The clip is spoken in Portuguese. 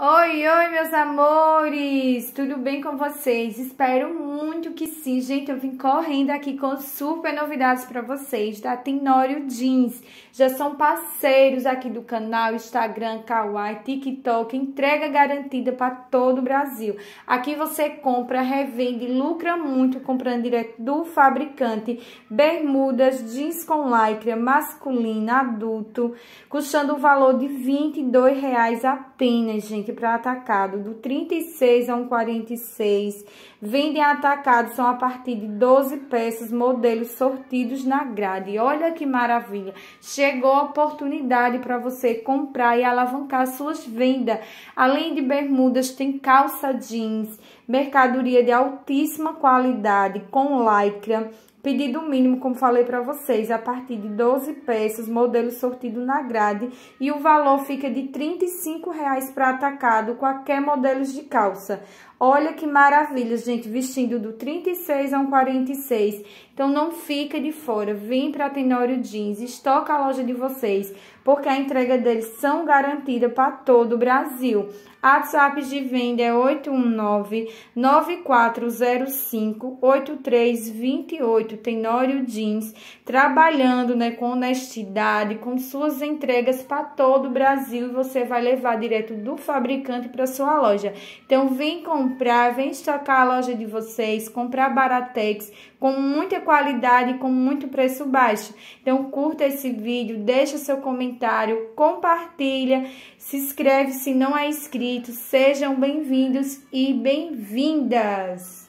Oi, oi, meus amores! Tudo bem com vocês? Espero muito que sim, gente. Eu vim correndo aqui com super novidades para vocês da Tenório Jeans. Já são parceiros aqui do canal, Instagram, Kawaii, TikTok, entrega garantida para todo o Brasil. Aqui você compra, revende, lucra muito comprando direto do fabricante. Bermudas, jeans com lycra, masculina, adulto, custando o valor de R$ 22 apenas, gente para atacado, do 36 a 146 46. Vendem atacado, são a partir de 12 peças, modelos sortidos na grade. Olha que maravilha! Chegou a oportunidade para você comprar e alavancar suas vendas. Além de bermudas, tem calça jeans, mercadoria de altíssima qualidade, com lycra, Pedido mínimo, como falei para vocês, é a partir de 12 peças, modelo sortido na grade, e o valor fica de R$ 35,00 para atacado, qualquer modelo de calça. Olha que maravilha, gente, vestindo do 36 a um 46. Então, não fica de fora, vem para Tenório Jeans, estoca a loja de vocês, porque a entrega deles são garantida para todo o Brasil. WhatsApp de venda é 819 9405 8328 2008, Tenório Jeans, trabalhando né, com honestidade, com suas entregas para todo o Brasil e você vai levar direto do fabricante para sua loja. Então, vem comprar, vem estocar a loja de vocês, comprar Baratex com muita qualidade e com muito preço baixo. Então, curta esse vídeo, deixa seu comentário, compartilha, se inscreve se não é inscrito, sejam bem-vindos e bem-vindas!